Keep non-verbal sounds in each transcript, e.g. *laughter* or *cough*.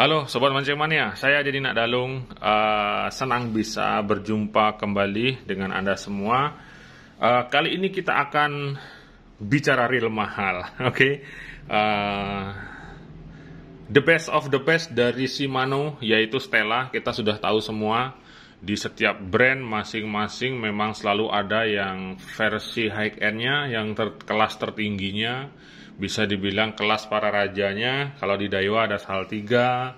Halo Sobat Mancing Mania, saya jadi Nak Dalung uh, Senang bisa berjumpa kembali dengan Anda semua uh, Kali ini kita akan bicara real mahal *laughs* Oke okay? uh, The best of the best dari Shimano yaitu Stella Kita sudah tahu semua di setiap brand masing-masing memang selalu ada yang versi high end-nya, yang ter kelas tertingginya, bisa dibilang kelas para rajanya. Kalau di Daiwa ada tiga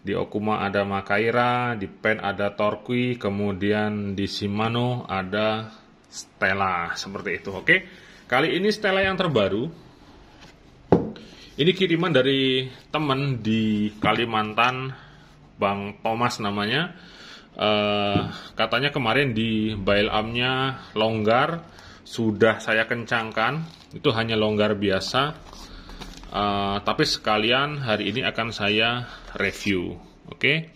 di Okuma ada Makaira, di Pen ada Torqui, kemudian di Shimano ada Stella, seperti itu. Oke. Kali ini Stella yang terbaru. Ini kiriman dari temen di Kalimantan, Bang Thomas namanya. Uh, katanya kemarin di bail amnya longgar sudah saya kencangkan itu hanya longgar biasa uh, tapi sekalian hari ini akan saya review oke okay?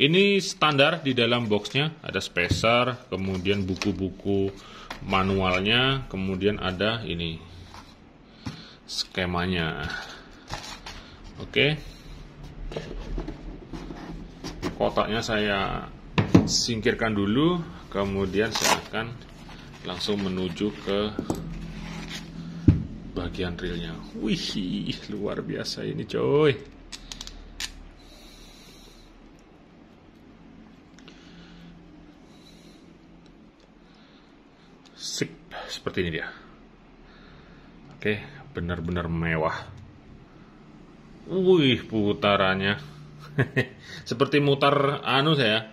ini standar di dalam boxnya ada spacer kemudian buku-buku manualnya kemudian ada ini skemanya oke okay? kotaknya saya singkirkan dulu kemudian saya akan langsung menuju ke bagian reelnya wih luar biasa ini coy sip seperti ini dia oke benar-benar mewah wih putarannya *laughs* seperti mutar anu saya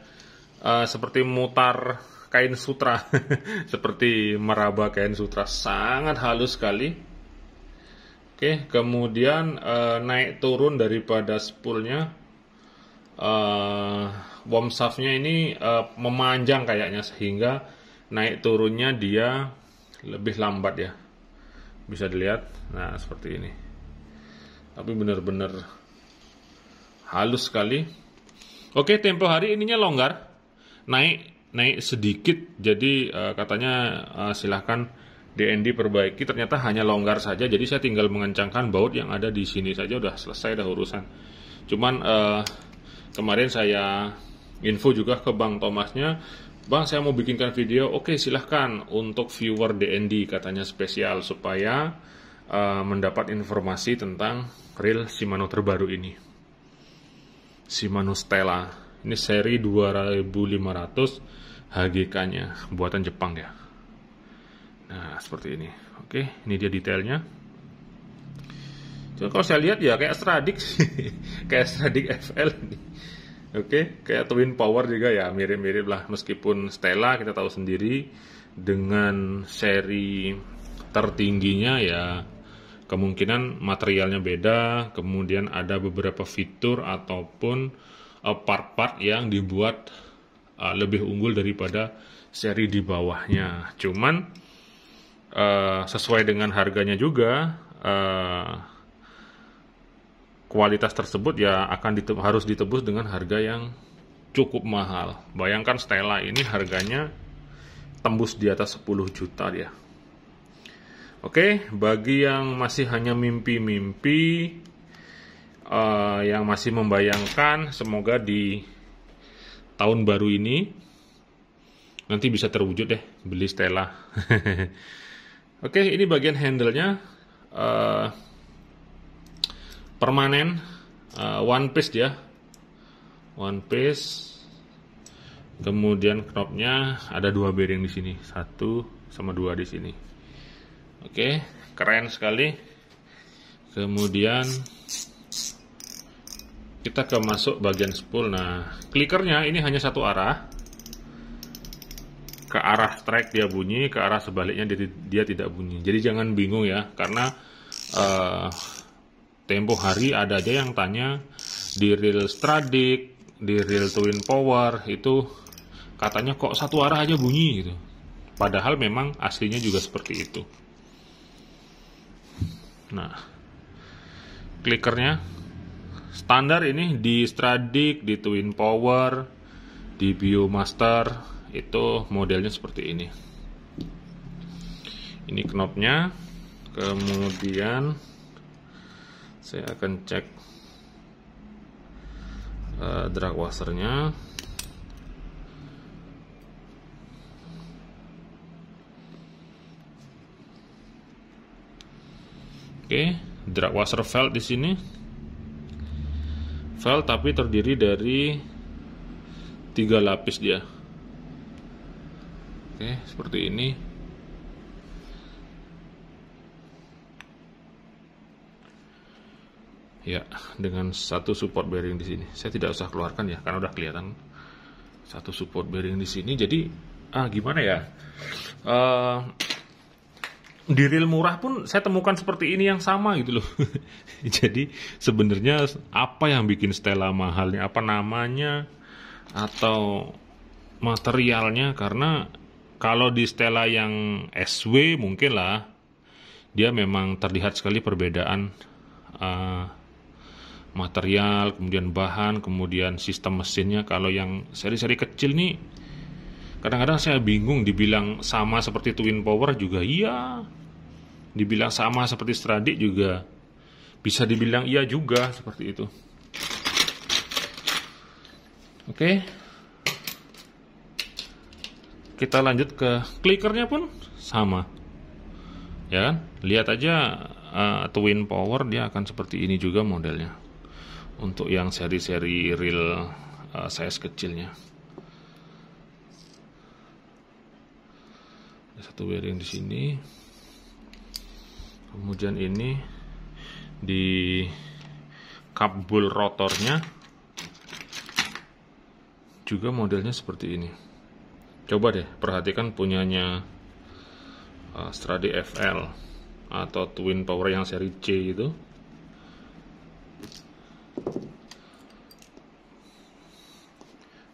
uh, seperti mutar kain sutra *laughs* seperti meraba kain sutra sangat halus sekali Oke, kemudian uh, naik turun daripada spoolnya. Uh, eh, warm shaftnya ini uh, memanjang kayaknya sehingga naik turunnya dia lebih lambat ya. Bisa dilihat. Nah, seperti ini. Tapi benar-benar halus sekali. Oke, tempo hari ininya longgar. Naik naik sedikit jadi uh, katanya uh, silahkan DND perbaiki ternyata hanya longgar saja jadi saya tinggal mengencangkan baut yang ada di sini saja udah selesai dah urusan cuman uh, kemarin saya info juga ke Bang Thomasnya Bang saya mau bikinkan video oke silahkan untuk viewer DND katanya spesial supaya uh, mendapat informasi tentang reel Shimano terbaru ini Shimano Stella ini seri 2500 HGK-nya buatan Jepang ya. Nah, seperti ini. Oke, ini dia detailnya. Cuma kalau saya lihat ya kayak Stradix, *laughs* kayak Stradix FL ini. Oke, kayak Twin Power juga ya, mirip-mirip lah. Meskipun Stella kita tahu sendiri dengan seri tertingginya ya kemungkinan materialnya beda, kemudian ada beberapa fitur ataupun eh, part-part yang dibuat uh, lebih unggul daripada seri di bawahnya. Cuman uh, sesuai dengan harganya juga uh, kualitas tersebut ya akan ditebus, harus ditebus dengan harga yang cukup mahal. Bayangkan Stella ini harganya tembus di atas 10 juta ya. Oke, bagi yang masih hanya mimpi-mimpi uh, yang masih membayangkan semoga di tahun baru ini nanti bisa terwujud deh beli Stella. *laughs* Oke, ini bagian handle-nya uh, permanen uh, one piece dia. Ya. One piece. Kemudian knopnya ada dua bearing di sini, satu sama dua di sini. Oke, keren sekali. Kemudian kita ke masuk bagian spool nah klikernya ini hanya satu arah ke arah track dia bunyi ke arah sebaliknya dia, dia tidak bunyi jadi jangan bingung ya karena uh, tempo hari ada aja yang tanya di real stradic di real twin power itu katanya kok satu arah aja bunyi gitu padahal memang aslinya juga seperti itu nah klikernya standar ini di Stradic, di Twin Power, di Biomaster itu modelnya seperti ini. Ini knobnya, kemudian saya akan cek uh, drag washernya. Oke, okay, drag washer felt di sini file tapi terdiri dari tiga lapis dia oke seperti ini ya dengan satu support bearing di sini saya tidak usah keluarkan ya karena udah kelihatan satu support bearing di sini jadi ah gimana ya uh, di real murah pun saya temukan seperti ini yang sama gitu loh. *laughs* Jadi sebenarnya apa yang bikin Stella mahalnya? Apa namanya atau materialnya? Karena kalau di Stella yang SW mungkin lah dia memang terlihat sekali perbedaan uh, material, kemudian bahan, kemudian sistem mesinnya. Kalau yang seri-seri kecil nih kadang-kadang saya bingung dibilang sama seperti twin power juga iya dibilang sama seperti Stradik juga bisa dibilang iya juga seperti itu oke kita lanjut ke clickernya pun sama ya lihat aja uh, twin power dia akan seperti ini juga modelnya untuk yang seri-seri real uh, size kecilnya satu wiring di sini kemudian ini di kabel rotornya juga modelnya seperti ini coba deh perhatikan punyanya uh, FL atau Twin Power yang seri C itu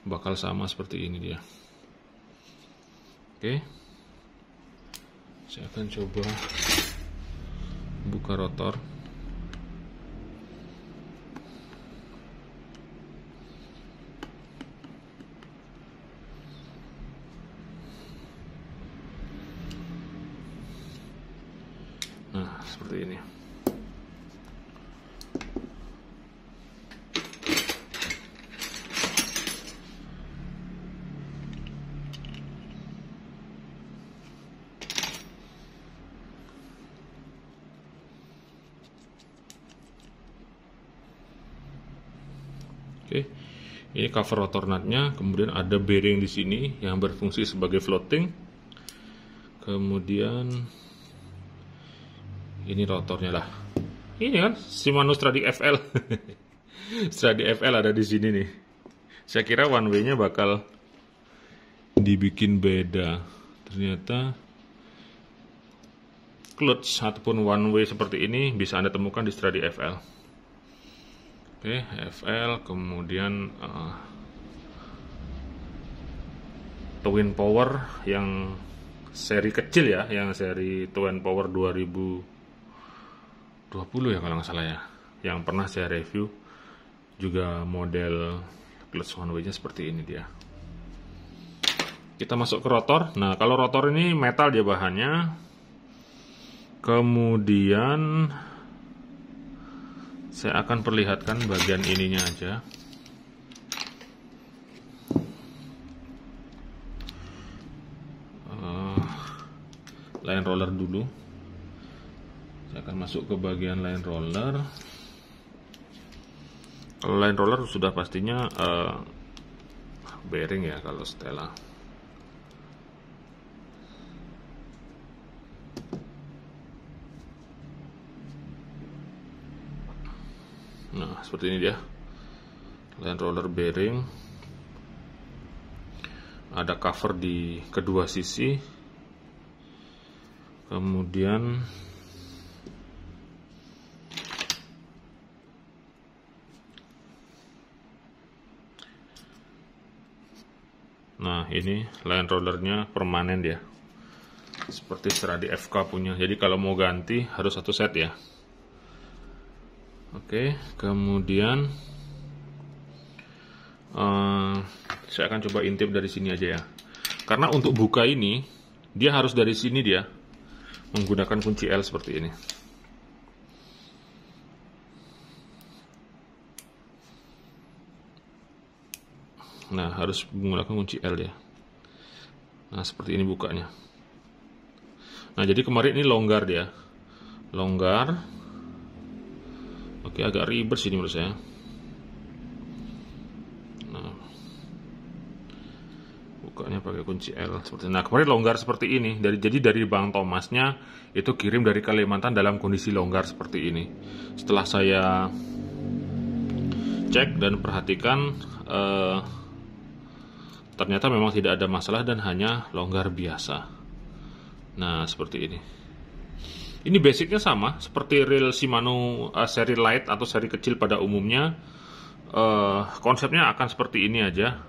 bakal sama seperti ini dia oke okay saya akan coba buka rotor nah seperti ini Ini cover rotor nutnya, kemudian ada bearing di sini yang berfungsi sebagai floating. Kemudian ini rotornya lah. Ini kan Shimano Stradic FL. Stradic *laughs* FL ada di sini nih. Saya kira one way-nya bakal dibikin beda. Ternyata clutch ataupun one way seperti ini bisa Anda temukan di Stradic FL. Oke, FL kemudian uh, Twin Power yang seri kecil ya, yang seri Twin Power 2020 ya kalau nggak salah ya, yang pernah saya review juga model plus one way-nya seperti ini dia. Kita masuk ke rotor. Nah, kalau rotor ini metal dia bahannya. Kemudian saya akan perlihatkan bagian ininya aja eh, line roller dulu saya akan masuk ke bagian line roller kalau line roller sudah pastinya uh, bearing ya kalau Stella seperti ini dia land roller bearing ada cover di kedua sisi kemudian Nah ini line rollernya permanen dia Seperti seradi FK punya Jadi kalau mau ganti harus satu set ya Oke, kemudian uh, saya akan coba intip dari sini aja ya. Karena untuk buka ini, dia harus dari sini dia menggunakan kunci L seperti ini. Nah, harus menggunakan kunci L ya. Nah, seperti ini bukanya. Nah, jadi kemarin ini longgar dia. Longgar, oke agak ribet sih ini menurut saya nah. bukanya pakai kunci L seperti nah kemarin longgar seperti ini dari jadi dari Bang Thomasnya itu kirim dari Kalimantan dalam kondisi longgar seperti ini setelah saya cek dan perhatikan eh, ternyata memang tidak ada masalah dan hanya longgar biasa nah seperti ini ini basicnya sama seperti reel Shimano uh, seri light atau seri kecil pada umumnya. Uh, konsepnya akan seperti ini aja.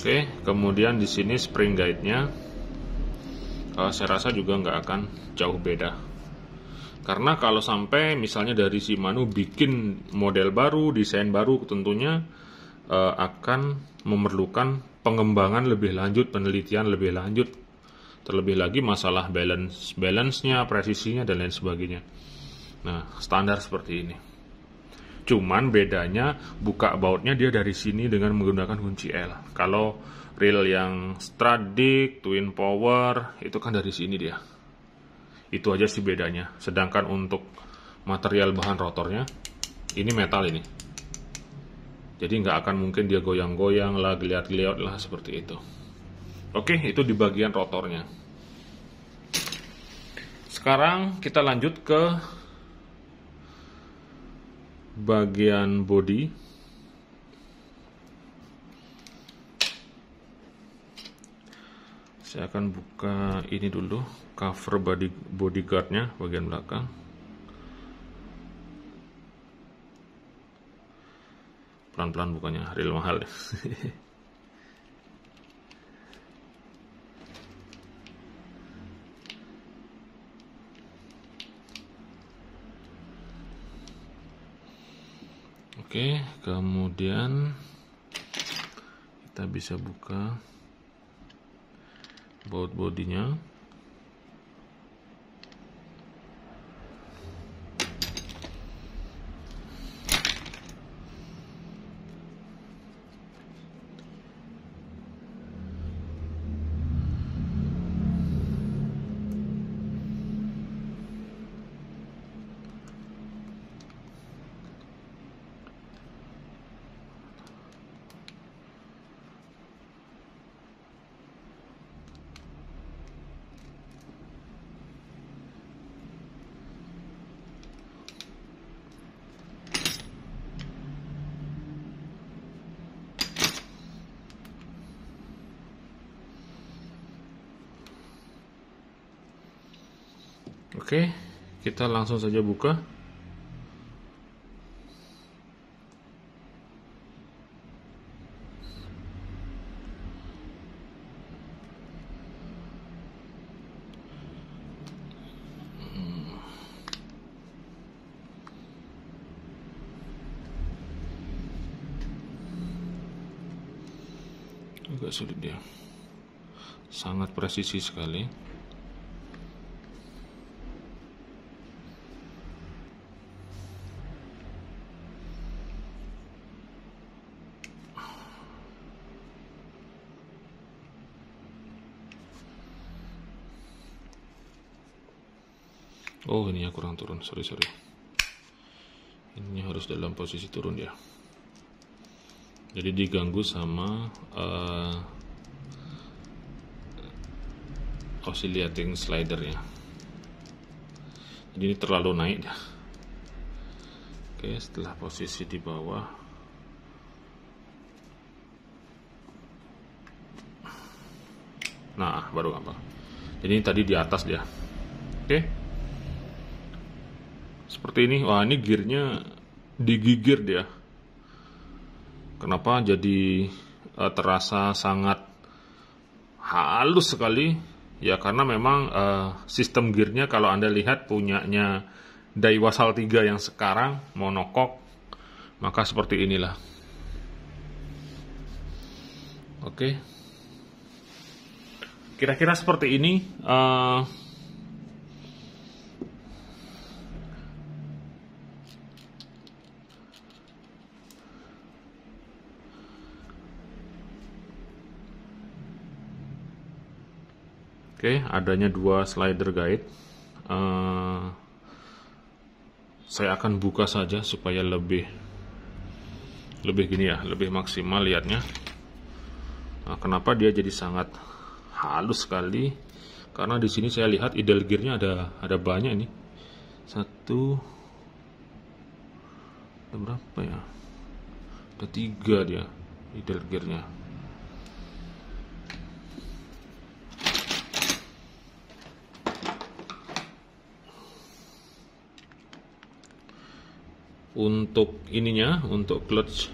Oke, kemudian di sini spring guide-nya. Uh, saya rasa juga nggak akan jauh beda. Karena kalau sampai misalnya dari Shimano bikin model baru, desain baru tentunya uh, akan memerlukan pengembangan lebih lanjut, penelitian lebih lanjut terlebih lagi masalah balance balance-nya, presisinya dan lain sebagainya. Nah, standar seperti ini. Cuman bedanya buka bautnya dia dari sini dengan menggunakan kunci L. Kalau reel yang Stradic, Twin Power itu kan dari sini dia. Itu aja sih bedanya. Sedangkan untuk material bahan rotornya ini metal ini. Jadi nggak akan mungkin dia goyang-goyang lah, geliat-geliat lah seperti itu. Oke, itu di bagian rotornya. Sekarang kita lanjut ke bagian body. Saya akan buka ini dulu, cover body bodyguardnya bagian belakang. Pelan-pelan bukannya real mahal. *laughs* Oke, kemudian kita bisa buka baut bodinya. Oke, kita langsung saja buka. Hmm. agak sulit dia, sangat presisi sekali oh ini ya kurang turun sorry sorry ini harus dalam posisi turun ya jadi diganggu sama uh, oscillating slidernya jadi ini terlalu naik ya. oke setelah posisi di bawah Nah, baru apa? Jadi ini tadi di atas dia. Oke. Okay? seperti ini wah ini gearnya digigir dia kenapa jadi uh, terasa sangat halus sekali ya karena memang uh, sistem gearnya kalau anda lihat punyanya Daiwasal 3 yang sekarang monokok maka seperti inilah oke kira-kira seperti ini uh, Oke, okay, adanya dua slider guide. Uh, saya akan buka saja supaya lebih lebih gini ya, lebih maksimal lihatnya. Nah, kenapa dia jadi sangat halus sekali? Karena di sini saya lihat idle gearnya ada ada banyak ini. Satu, ada berapa ya? Ada tiga dia idle gearnya. untuk ininya untuk clutch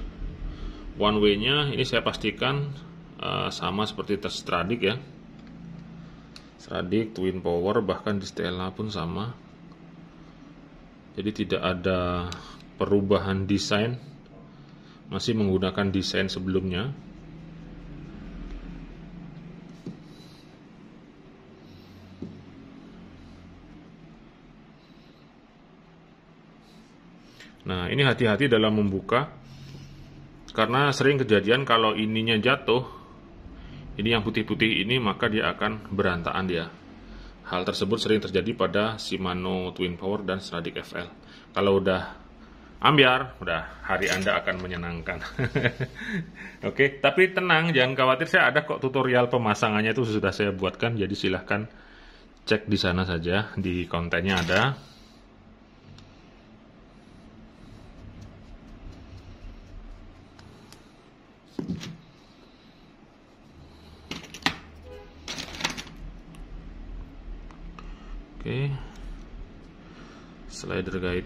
one way nya ini saya pastikan uh, sama seperti tes stradik ya stradik twin power bahkan di Stella pun sama jadi tidak ada perubahan desain masih menggunakan desain sebelumnya Nah, ini hati-hati dalam membuka karena sering kejadian kalau ininya jatuh, ini yang putih-putih ini maka dia akan berantakan dia. Hal tersebut sering terjadi pada Shimano Twin Power dan Stradic FL. Kalau udah ambiar, udah hari Anda akan menyenangkan. *laughs* Oke, okay, tapi tenang, jangan khawatir saya ada kok tutorial pemasangannya itu sudah saya buatkan jadi silahkan cek di sana saja di kontennya ada Terus,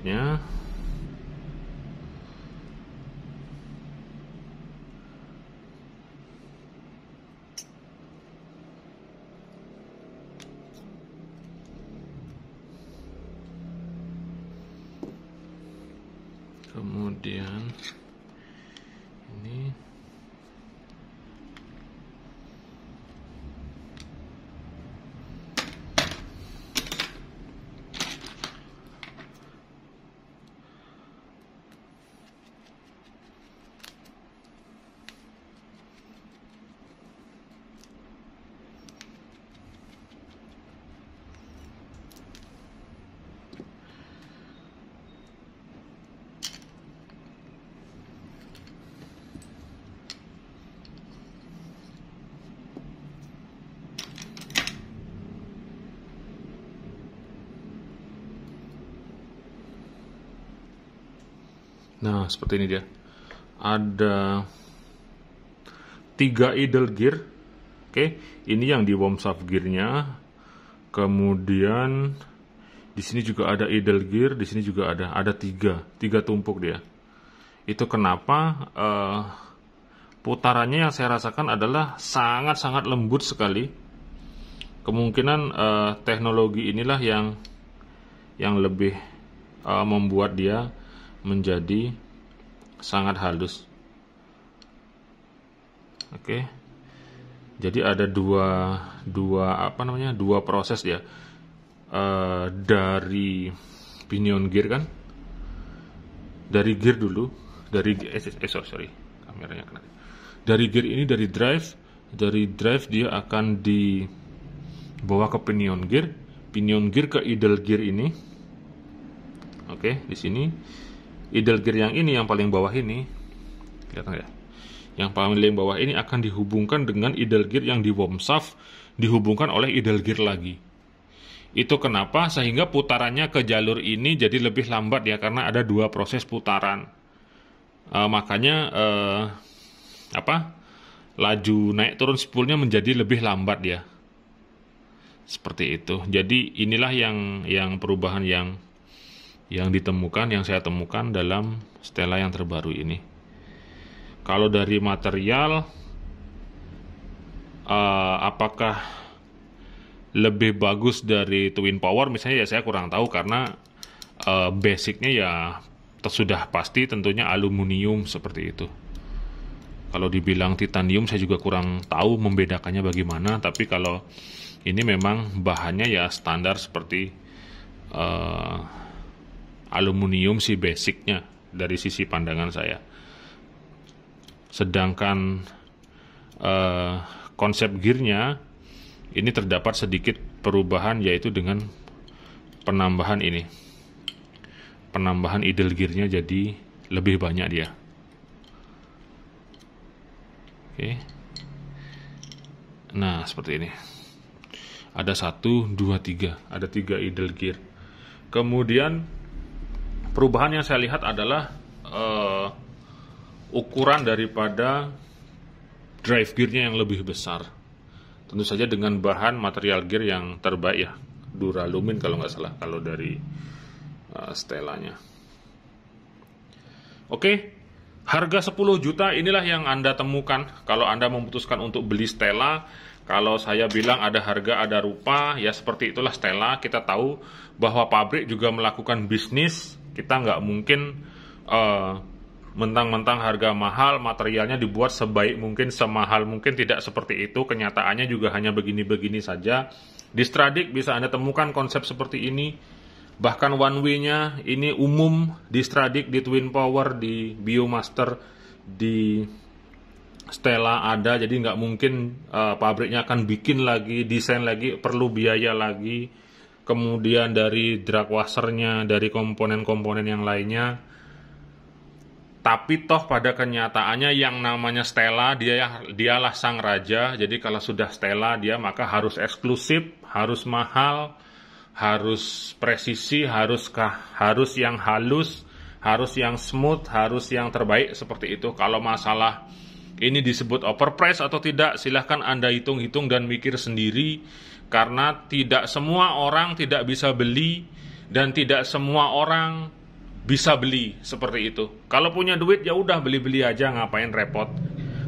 Nah, seperti ini dia. Ada tiga idle gear. Oke, okay. ini yang di warm gearnya. Kemudian di sini juga ada idle gear, di sini juga ada. Ada tiga, tiga tumpuk dia. Itu kenapa uh, putarannya yang saya rasakan adalah sangat-sangat lembut sekali. Kemungkinan uh, teknologi inilah yang yang lebih uh, membuat dia menjadi sangat halus. Oke. Jadi ada dua dua apa namanya? dua proses ya. E, dari pinion gear kan. Dari gear dulu, dari eh, eh sorry, kameranya kena. Dari gear ini dari drive, dari drive dia akan dibawa ke pinion gear, pinion gear ke idle gear ini. Oke, di sini idle gear yang ini yang paling bawah ini kelihatan ya yang paling bawah ini akan dihubungkan dengan idle gear yang di shaft dihubungkan oleh idle gear lagi itu kenapa sehingga putarannya ke jalur ini jadi lebih lambat ya karena ada dua proses putaran e, makanya e, apa laju naik turun spoolnya menjadi lebih lambat ya seperti itu jadi inilah yang yang perubahan yang yang ditemukan, yang saya temukan dalam stela yang terbaru ini. Kalau dari material, uh, apakah lebih bagus dari Twin Power? Misalnya ya saya kurang tahu karena uh, basicnya ya sudah pasti tentunya aluminium seperti itu. Kalau dibilang titanium saya juga kurang tahu membedakannya bagaimana, tapi kalau ini memang bahannya ya standar seperti uh, aluminium sih basicnya dari sisi pandangan saya sedangkan uh, konsep gearnya ini terdapat sedikit perubahan yaitu dengan penambahan ini penambahan idle gearnya jadi lebih banyak dia oke nah seperti ini ada satu dua tiga ada tiga idle gear kemudian perubahan yang saya lihat adalah uh, ukuran daripada drive gearnya yang lebih besar. Tentu saja dengan bahan material gear yang terbaik ya, Duralumin kalau nggak salah kalau dari uh, eh, stelanya Oke, okay. harga 10 juta inilah yang Anda temukan kalau Anda memutuskan untuk beli Stella. Kalau saya bilang ada harga, ada rupa, ya seperti itulah Stella. Kita tahu bahwa pabrik juga melakukan bisnis kita nggak mungkin uh, mentang-mentang harga mahal materialnya dibuat sebaik mungkin semahal mungkin tidak seperti itu kenyataannya juga hanya begini-begini saja di Stradik bisa Anda temukan konsep seperti ini bahkan one way-nya ini umum di Stradik di Twin Power di Biomaster di Stella ada jadi nggak mungkin uh, pabriknya akan bikin lagi desain lagi perlu biaya lagi kemudian dari drag washernya, dari komponen-komponen yang lainnya. Tapi toh pada kenyataannya yang namanya Stella dia dialah sang raja. Jadi kalau sudah Stella dia maka harus eksklusif, harus mahal, harus presisi, harus harus yang halus, harus yang smooth, harus yang terbaik seperti itu. Kalau masalah ini disebut overprice atau tidak, silahkan Anda hitung-hitung dan mikir sendiri, karena tidak semua orang tidak bisa beli, dan tidak semua orang bisa beli seperti itu. Kalau punya duit, ya udah beli-beli aja, ngapain repot.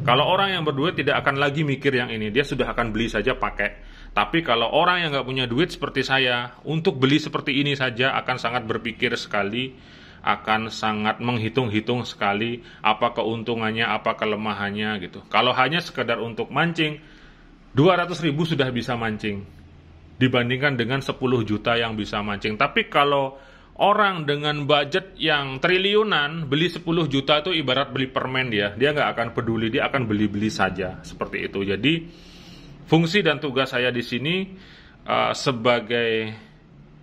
Kalau orang yang berduit tidak akan lagi mikir yang ini, dia sudah akan beli saja pakai. Tapi kalau orang yang nggak punya duit seperti saya, untuk beli seperti ini saja akan sangat berpikir sekali akan sangat menghitung-hitung sekali apa keuntungannya, apa kelemahannya gitu. Kalau hanya sekedar untuk mancing, 200 ribu sudah bisa mancing dibandingkan dengan 10 juta yang bisa mancing. Tapi kalau orang dengan budget yang triliunan beli 10 juta itu ibarat beli permen dia, dia nggak akan peduli, dia akan beli-beli saja seperti itu. Jadi fungsi dan tugas saya di sini uh, sebagai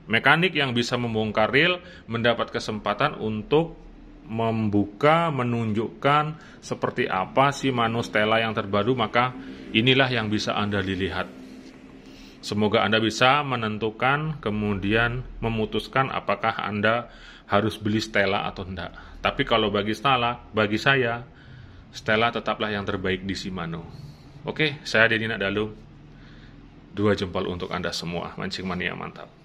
Mekanik yang bisa membongkar rel mendapat kesempatan untuk membuka, menunjukkan seperti apa si tela yang terbaru, maka inilah yang bisa Anda dilihat. Semoga Anda bisa menentukan, kemudian memutuskan apakah Anda harus beli stella atau tidak. Tapi kalau bagi stela, bagi saya, stella tetaplah yang terbaik di Shimano. Oke, saya Dedina Dalung. Dua jempol untuk Anda semua, mancing mania mantap.